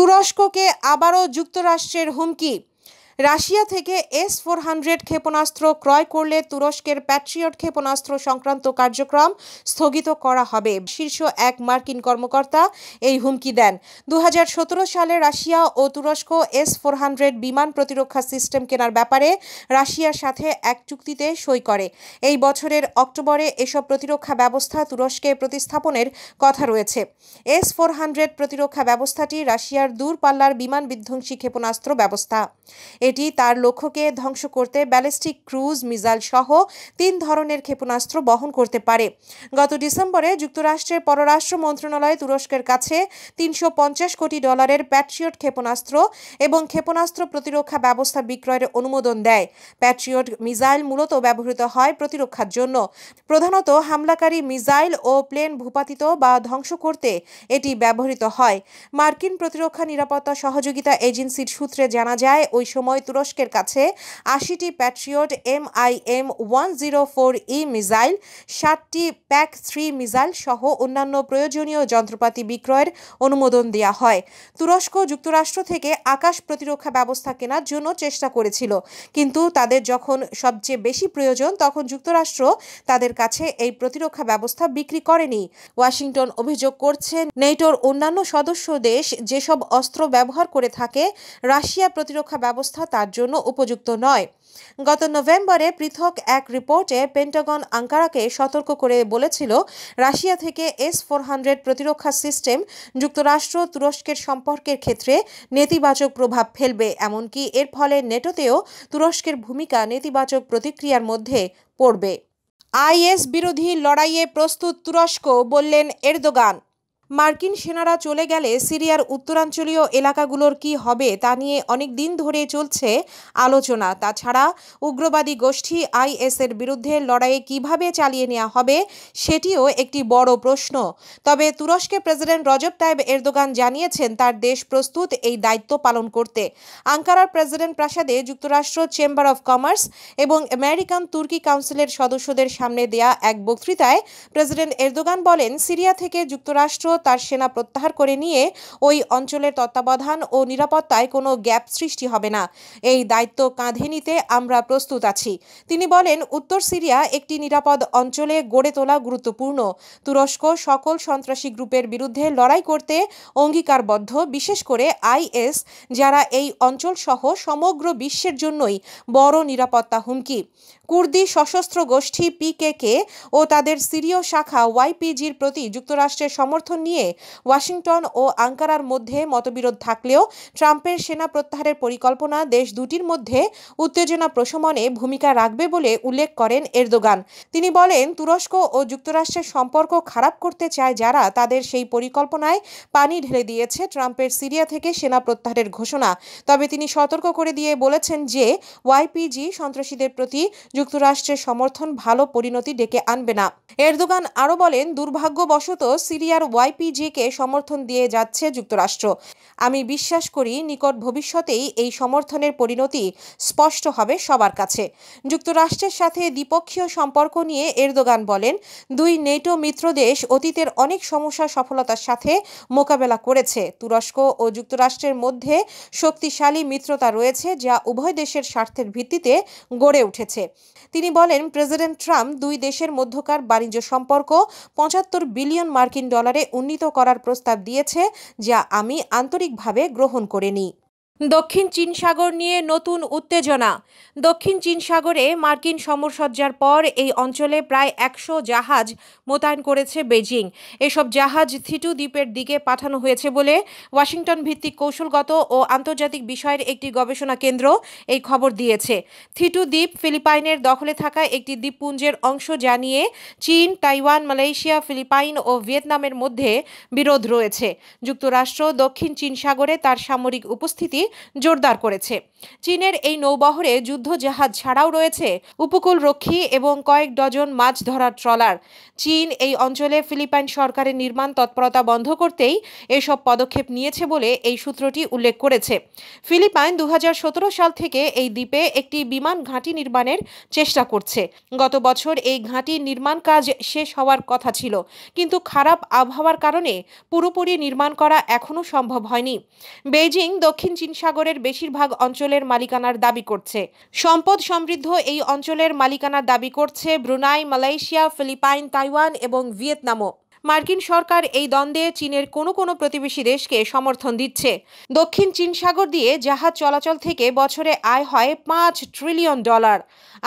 তুরস্ককে আবারও যুক্তরাষ্ট্রের হুমকি রাশিয়া থেকে এস ফোর হান্ড্রেড ক্ষেপণাস্ত্র ক্রয় করলে তুরস্কের প্যাট্রিয়ট ক্ষেপণাস্ত্র সংক্রান্ত কার্যক্রম স্থগিত করা হবে শীর্ষ এক মার্কিন কর্মকর্তা এই হুমকি দেন দু সালে রাশিয়া ও তুরস্ক এস ফোর হান্ড্রেড বিমান প্রতিরক্ষা সিস্টেম কেনার ব্যাপারে রাশিয়ার সাথে এক চুক্তিতে সই করে এই বছরের অক্টোবরে এসব প্রতিরক্ষা ব্যবস্থা তুরস্কে প্রতিস্থাপনের কথা রয়েছে এস ফোর হান্ড্রেড প্রতিরক্ষা ব্যবস্থাটি রাশিয়ার দূরপাল্লার বিমান বিধ্বংসী ক্ষেপণাস্ত্র ব্যবস্থা এটি তার লক্ষ্যকে ধ্বংস করতে ব্যালিস্টিক ক্রুজ মিজাইল সহ তিন ধরনের ক্ষেপণাস্ত্র বহন করতে পারে গত ডিসেম্বরে যুক্তরাষ্ট্রের পররাষ্ট্র মন্ত্রণালয় তুরস্কের কাছে তিনশো কোটি ডলারের প্যাট্রিয়ট ক্ষেপণাস্ত্র এবং ক্ষেপণাস্ত্র প্রতিরক্ষা ব্যবস্থা বিক্রয়ের অনুমোদন দেয় প্যাট্রিয়ট মিজাইল মূলত ব্যবহৃত হয় প্রতিরক্ষার জন্য প্রধানত হামলাকারী মিসাইল ও প্লেন ভূপাতিত বা ধ্বংস করতে এটি ব্যবহৃত হয় মার্কিন প্রতিরক্ষা নিরাপত্তা সহযোগিতা এজেন্সির সূত্রে জানা যায় ওই সময় হয় তুরস্কের কাছে আশিটি Patriot M I M one zero four E missile সাতটি প্যাক থ্রি মিসাইল সহ অন্যান্য প্রয়োজনীয় যন্ত্রপাতি বিক্রয়ের অনুমোদন দেওয়া হয় তুরস্ক যুক্তরাষ্ট্র থেকে আকাশ প্রতিরক্ষা ব্যবস্থা কেনার জন্য চেষ্টা করেছিল কিন্তু তাদের যখন সবচেয়ে বেশি প্রয়োজন তখন যুক্তরাষ্ট্র তাদের কাছে এই প্রতিরক্ষা ব্যবস্থা বিক্রি করেনি ওয়াশিংটন অভিযোগ করছে নেটোর অন্যান্য সদস্য দেশ যেসব অস্ত্র ব্যবহার করে থাকে রাশিয়া প্রতিরক্ষা ব্যবস্থা তার জন্য উপযুক্ত নয় গত নভেম্বরে পৃথক এক রিপোর্টে পেন্টাগন আঙ্কারাকে সতর্ক করে বলেছিল রাশিয়া থেকে এস ফোর হান্ড্রেড প্রতিরক্ষা সিস্টেম যুক্তরাষ্ট্র তুরস্কের সম্পর্কের ক্ষেত্রে নেতিবাচক প্রভাব ফেলবে এমনকি এর ফলে নেটোতেও তুরস্কের ভূমিকা নেতিবাচক প্রতিক্রিয়ার মধ্যে পড়বে আইএস বিরোধী লড়াইয়ে প্রস্তুত তুরস্ক বললেন এরদোগান মার্কিন সেনারা চলে গেলে সিরিয়ার উত্তরাঞ্চলীয় এলাকাগুলোর কি হবে তা নিয়ে অনেক দিন ধরে চলছে আলোচনা তাছাড়া উগ্রবাদী গোষ্ঠী আইএসের বিরুদ্ধে লড়াইয়ে কিভাবে চালিয়ে নেওয়া হবে সেটিও একটি বড় প্রশ্ন তবে তুরস্কে প্রেসিডেন্ট রজব তাইব এরদোগান জানিয়েছেন তার দেশ প্রস্তুত এই দায়িত্ব পালন করতে আঙ্কারার প্রেসিডেন্ট প্রাসাদে যুক্তরাষ্ট্র চেম্বার অব কমার্স এবং আমেরিকান তুর্কি কাউন্সিলের সদস্যদের সামনে দেয়া এক বক্তৃতায় প্রেসিডেন্ট এরদোগান বলেন সিরিয়া থেকে যুক্তরাষ্ট্র তার সেনা প্রত্যাহার করে নিয়ে ওই অঞ্চলের তত্ত্বাবধান ও নিরাপত্তায় কোনো গ্যাপ সৃষ্টি হবে না এই দায়িত্ব কাঁধে নিতে আমরা প্রস্তুত আছি তিনি বলেন উত্তর সিরিয়া একটি নিরাপদ অঞ্চলে গড়ে তোলা গুরুত্বপূর্ণ তুরস্ক সকল সন্ত্রাসী গ্রুপের বিরুদ্ধে লড়াই করতে অঙ্গীকারবদ্ধ বিশেষ করে আইএস যারা এই অঞ্চল সহ সমগ্র বিশ্বের জন্যই বড় নিরাপত্তা হুমকি কুর্দি সশস্ত্র গোষ্ঠী পিকেকে ও তাদের সিরীয় শাখা ওয়াইপিজির প্রতি যুক্তরাষ্ট্রের সমর্থন নিয়ে ওয়াশিংটন ও আঙ্কারার মধ্যে মতবিরোধ থাকলেও ট্রাম্পের সেনা প্রত্যাহারের পরিকল্পনা দেশ দুটির মধ্যে উত্তেজনা প্রশমনে ভূমিকা রাখবে বলে উল্লেখ করেন এরদোগান তিনি বলেন তুরস্ক ও যুক্তরাষ্ট্রের সম্পর্ক খারাপ করতে চায় যারা তাদের সেই পরিকল্পনায় পানি ঢেলে দিয়েছে ট্রাম্পের সিরিয়া থেকে সেনা প্রত্যাহারের ঘোষণা তবে তিনি সতর্ক করে দিয়ে বলেছেন যে ওয়াইপিজি সন্ত্রাসীদের প্রতি যুক্তরাষ্ট্রের সমর্থন ভালো পরিণতি ডেকে আনবে না এরদোগান আরও বলেন দুর্ভাগ্যবশত সিরিয়ার ওয়াইপিজিকে সমর্থন দিয়ে যাচ্ছে যুক্তরাষ্ট্র আমি বিশ্বাস করি নিকট ভবিষ্যতেই এই সমর্থনের পরিণতি স্পষ্ট হবে সবার কাছে যুক্তরাষ্ট্রের সাথে দ্বিপক্ষীয় সম্পর্ক নিয়ে এরদোগান বলেন দুই নেটো মিত্র দেশ অতীতের অনেক সমস্যা সফলতার সাথে মোকাবেলা করেছে তুরস্ক ও যুক্তরাষ্ট্রের মধ্যে শক্তিশালী মিত্রতা রয়েছে যা উভয় দেশের স্বার্থের ভিত্তিতে গড়ে উঠেছে তিনি বলেন প্রেসিডেন্ট ট্রাম্প দুই দেশের মধ্যকার বাণিজ্য সম্পর্ক পঁচাত্তর বিলিয়ন মার্কিন ডলারে উন্নীত করার প্রস্তাব দিয়েছে যা আমি আন্তরিকভাবে গ্রহণ করে নিই দক্ষিণ চীন সাগর নিয়ে নতুন উত্তেজনা দক্ষিণ চীন সাগরে মার্কিন সমরসজ্জার পর এই অঞ্চলে প্রায় একশো জাহাজ মোতায়েন করেছে বেজিং এসব জাহাজ থিটু দ্বীপের দিকে পাঠানো হয়েছে বলে ওয়াশিংটন ভিত্তিক কৌশলগত ও আন্তর্জাতিক বিষয়ের একটি গবেষণা কেন্দ্র এই খবর দিয়েছে থিটু দ্বীপ ফিলিপাইনের দখলে থাকা একটি দ্বীপপুঞ্জের অংশ জানিয়ে চীন তাইওয়ান মালয়েশিয়া ফিলিপাইন ও ভিয়েতনামের মধ্যে বিরোধ রয়েছে যুক্তরাষ্ট্র দক্ষিণ চীন সাগরে তার সামরিক উপস্থিতি জোরদার করেছে চীনের এই নৌবহরে যুদ্ধ জাহাজ ছাড়াও রয়েছে উপকূল রক্ষী এবং কয়েক ডজন মাছ ধরার ট্রলার চীন এই অঞ্চলে ফিলিপাইন সরকারের নির্মাণ তৎপরতা বন্ধ করতেই এসব পদক্ষেপ নিয়েছে বলে এই সূত্রটি উল্লেখ করেছে ফিলিপাইন দু সাল থেকে এই দ্বীপে একটি বিমান ঘাঁটি নির্মাণের চেষ্টা করছে গত বছর এই ঘাঁটি নির্মাণ কাজ শেষ হওয়ার কথা ছিল কিন্তু খারাপ আবহাওয়ার কারণে পুরোপুরি নির্মাণ করা এখনও সম্ভব হয়নি বেইজিং দক্ষিণ চীন সাগরের বেশিরভাগ অঞ্চলের মালিকানার দাবি করছে সম্পদ সমৃদ্ধ এই অঞ্চলের মালিকানা দাবি করছে ব্রুনাই মালয়েশিয়া ফিলিপাইন তাইওয়ান এবং ভিয়েতনামও মার্কিন সরকার এই দ্বন্দ্বে চীনের কোনো কোনো প্রতিবেশী দেশকে সমর্থন দিচ্ছে দক্ষিণ চীন সাগর দিয়ে জাহাজ চলাচল থেকে বছরে আয় হয় পাঁচ ট্রিলিয়ন ডলার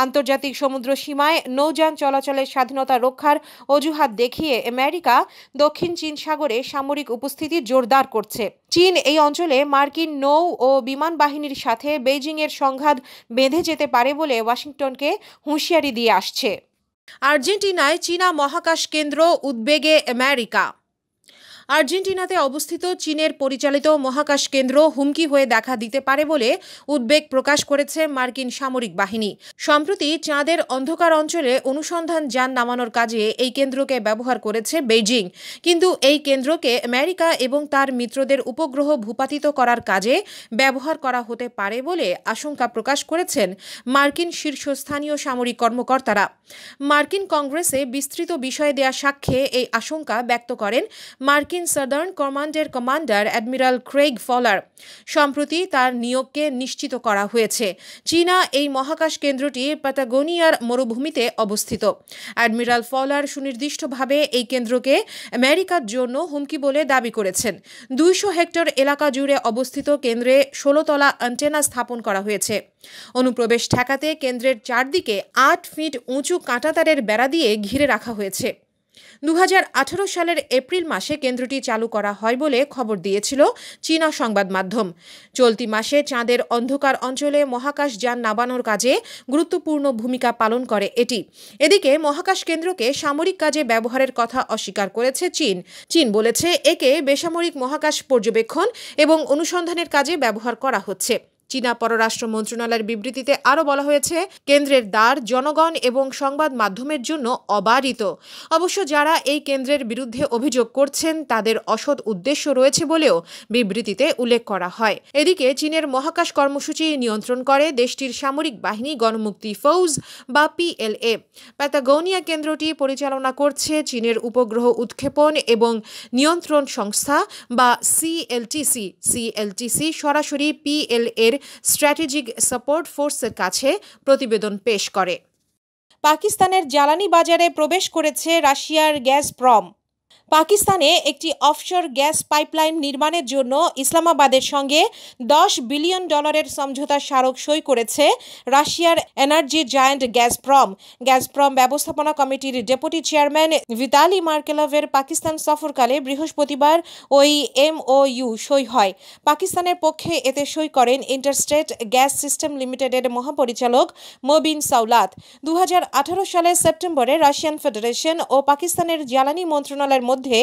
আন্তর্জাতিক সমুদ্র সীমায় নৌযান চলাচলের স্বাধীনতা রক্ষার অজুহাত দেখিয়ে আমেরিকা দক্ষিণ চীন সাগরে সামরিক উপস্থিতি জোরদার করছে চীন এই অঞ্চলে মার্কিন নৌ ও বিমান বাহিনীর সাথে বেইজিংয়ের সংঘাত বেঁধে যেতে পারে বলে ওয়াশিংটনকে হুঁশিয়ারি দিয়ে আসছে আর্জেন্টিনায় চীনা মহাকাশ কেন্দ্র উদ্বেগে আমেরিকা আর্জেন্টিনাতে অবস্থিত চীনের পরিচালিত মহাকাশ কেন্দ্র হুমকি হয়ে দেখা দিতে পারে বলে উদ্বেগ প্রকাশ করেছে মার্কিন সামরিক বাহিনী সম্প্রতি চাঁদের অন্ধকার অঞ্চলে অনুসন্ধান যান নামানোর কাজে এই কেন্দ্রকে ব্যবহার করেছে বেইজিং কিন্তু এই কেন্দ্রকে আমেরিকা এবং তার মিত্রদের উপগ্রহ ভূপাতিত করার কাজে ব্যবহার করা হতে পারে বলে আশঙ্কা প্রকাশ করেছেন মার্কিন শীর্ষস্থানীয় সামরিক কর্মকর্তারা মার্কিন কংগ্রেসে বিস্তৃত বিষয়ে দেয়া সাক্ষ্যে এই আশঙ্কা ব্যক্ত করেন মার্কিন মার্কিন সাদার্ন কমান্ডের কমান্ডার অ্যাডমিরাল ক্রেগ ফলার সম্প্রতি তার নিয়োগকে নিশ্চিত করা হয়েছে চীনা এই মহাকাশ কেন্দ্রটি প্যাটাগোনিয়ার মরুভূমিতে অবস্থিত অ্যাডমিরাল ফলার সুনির্দিষ্টভাবে এই কেন্দ্রকে আমেরিকার জন্য হুমকি বলে দাবি করেছেন দুইশো হেক্টর এলাকা জুড়ে অবস্থিত কেন্দ্রে ষোলোতলা অ্যান্টেনা স্থাপন করা হয়েছে অনুপ্রবেশ ঠেকাতে কেন্দ্রের চারদিকে আট ফিট উঁচু কাঁটাতারের বেড়া দিয়ে ঘিরে রাখা হয়েছে দু সালের এপ্রিল মাসে কেন্দ্রটি চালু করা হয় বলে খবর দিয়েছিল চীনা সংবাদ মাধ্যম চলতি মাসে চাঁদের অন্ধকার অঞ্চলে মহাকাশ যান নামানোর কাজে গুরুত্বপূর্ণ ভূমিকা পালন করে এটি এদিকে মহাকাশ কেন্দ্রকে সামরিক কাজে ব্যবহারের কথা অস্বীকার করেছে চীন চীন বলেছে একে বেসামরিক মহাকাশ পর্যবেক্ষণ এবং অনুসন্ধানের কাজে ব্যবহার করা হচ্ছে চীনা পররাষ্ট্র মন্ত্রণালয়ের বিবৃতিতে আরও বলা হয়েছে কেন্দ্রের দ্বার জনগণ এবং সংবাদ মাধ্যমের জন্য অবারিত অবশ্য যারা এই কেন্দ্রের বিরুদ্ধে অভিযোগ করছেন তাদের অসৎ উদ্দেশ্য রয়েছে বলেও বিবৃতিতে উল্লেখ করা হয় এদিকে চীনের মহাকাশ কর্মসূচি নিয়ন্ত্রণ করে দেশটির সামরিক বাহিনী গণমুক্তি ফৌজ বা পিএলএ প্যাতাগোনিয়া কেন্দ্রটি পরিচালনা করছে চীনের উপগ্রহ উৎক্ষেপণ এবং নিয়ন্ত্রণ সংস্থা বা সিএলটিসি সিএলটিসি সরাসরি পিএলএর স্ট্র্যাটেজিক সাপোর্ট ফোর্সের কাছে প্রতিবেদন পেশ করে পাকিস্তানের জ্বালানি বাজারে প্রবেশ করেছে রাশিয়ার গ্যাস প্রম পাকিস্তানে একটি অফশোর গ্যাস পাইপলাইন নির্মাণের জন্য ইসলামাবাদের সঙ্গে দশ বিলিয়ন ডলারের সমঝোতা স্মারক সই করেছে রাশিয়ার এনার্জি জায়ান্ট গ্যাসপ্রম গ্যাসপ্রম ব্যবস্থাপনা কমিটির ডেপুটি চেয়ারম্যান ভিতালি মার্কেলভের পাকিস্তান সফরকালে বৃহস্পতিবার ওই এমওইউ সই হয় পাকিস্তানের পক্ষে এতে সই করেন ইন্টারস্টেট গ্যাস সিস্টেম লিমিটেডের মহাপরিচালক মবিন সাউলাত দু সালের সেপ্টেম্বরে রাশিয়ান ফেডারেশন ও পাকিস্তানের জ্বালানি মন্ত্রণালয়ের মধ্যে মধ্যে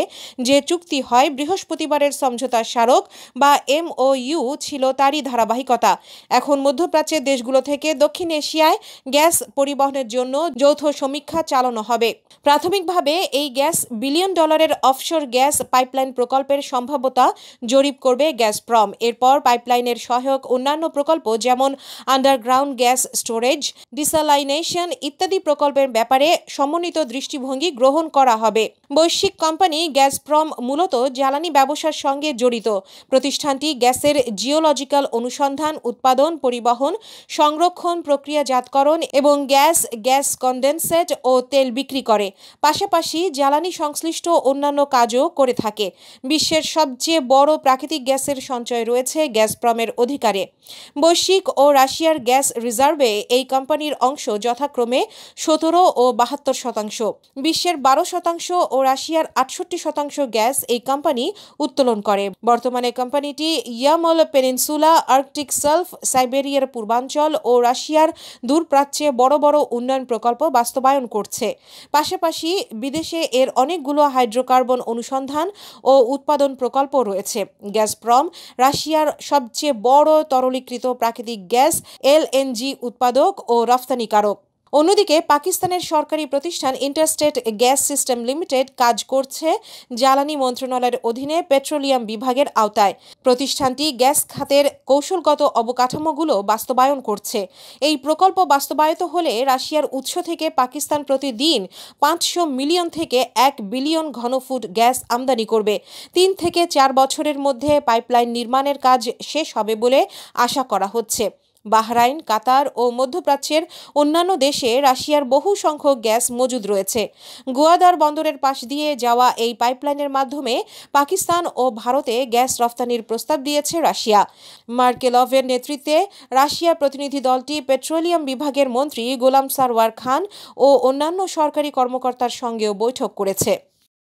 যে চুক্তি হয় বৃহস্পতিবারের সমঝোতা স্মারক বা এমওইউ ছিল তারই ধারাবাহিকতা এখন মধ্যপ্রাচ্যের দেশগুলো থেকে দক্ষিণ এশিয়ায় গ্যাস পরিবহনের জন্য যৌথ সমীক্ষা চালানো হবে প্রাথমিকভাবে এই গ্যাস বিলিয়ন ডলারের অফশোর গ্যাস পাইপলাইন প্রকল্পের সম্ভাব্যতা জরিপ করবে গ্যাসপ্রম এরপর পাইপলাইনের সহায়ক অন্যান্য প্রকল্প যেমন আন্ডারগ্রাউন্ড গ্যাস স্টোরেজ ডিসালাইনেশন ইত্যাদি প্রকল্পের ব্যাপারে সমন্বিত দৃষ্টিভঙ্গি গ্রহণ করা হবে বৈশ্বিক কোম্পানি কোম্পানি গ্যাসপ্রম মূলত জ্বালানি ব্যবসার সঙ্গে জড়িত প্রতিষ্ঠানটি গ্যাসের জিওলজিক্যাল অনুসন্ধান উৎপাদন পরিবহন সংরক্ষণ প্রক্রিয়াজাতকরণ এবং গ্যাস গ্যাস কন্ডেনসেট ও তেল বিক্রি করে পাশাপাশি জ্বালানি সংশ্লিষ্ট অন্যান্য কাজও করে থাকে বিশ্বের সবচেয়ে বড় প্রাকৃতিক গ্যাসের সঞ্চয় রয়েছে গ্যাসপ্রমের অধিকারে বৈশ্বিক ও রাশিয়ার গ্যাস রিজার্ভে এই কোম্পানির অংশ যথাক্রমে সতেরো ও বাহাত্তর শতাংশ বিশ্বের বারো শতাংশ ও রাশিয়ার আট আটষট্টি শতাংশ গ্যাস এই কোম্পানি উত্তোলন করে বর্তমানে কোম্পানিটি ইয়ামল পেনিনসুলা আর্কটিক সেলফ সাইবেরিয়ার পূর্বাঞ্চল ও রাশিয়ার দূরপ্রাচ্যে বড় বড় উন্নয়ন প্রকল্প বাস্তবায়ন করছে পাশাপাশি বিদেশে এর অনেকগুলো হাইড্রোকার্বন অনুসন্ধান ও উৎপাদন প্রকল্প রয়েছে গ্যাসপ্রম রাশিয়ার সবচেয়ে বড় তরলীকৃত প্রাকৃতিক গ্যাস এলএনজি উৎপাদক ও রফতানিকারক অন্যদিকে পাকিস্তানের সরকারি প্রতিষ্ঠান ইন্টারস্টেট গ্যাস সিস্টেম লিমিটেড কাজ করছে জ্বালানি মন্ত্রণালয়ের অধীনে পেট্রোলিয়াম বিভাগের আওতায় প্রতিষ্ঠানটি গ্যাস খাতের কৌশলগত অবকাঠামোগুলো বাস্তবায়ন করছে এই প্রকল্প বাস্তবায়িত হলে রাশিয়ার উৎস থেকে পাকিস্তান প্রতিদিন পাঁচশো মিলিয়ন থেকে এক বিলিয়ন ঘনফুট গ্যাস আমদানি করবে তিন থেকে চার বছরের মধ্যে পাইপলাইন নির্মাণের কাজ শেষ হবে বলে আশা করা হচ্ছে বাহরাইন কাতার ও মধ্যপ্রাচ্যের অন্যান্য দেশে রাশিয়ার বহু সংখ্যক গ্যাস মজুদ রয়েছে গোয়াদার বন্দরের পাশ দিয়ে যাওয়া এই পাইপলাইনের মাধ্যমে পাকিস্তান ও ভারতে গ্যাস রফতানির প্রস্তাব দিয়েছে রাশিয়া মার্কেলভের নেতৃত্বে রাশিয়া প্রতিনিধি দলটি পেট্রোলিয়াম বিভাগের মন্ত্রী গোলাম সারওয়ার খান ও অন্যান্য সরকারি কর্মকর্তার সঙ্গেও বৈঠক করেছে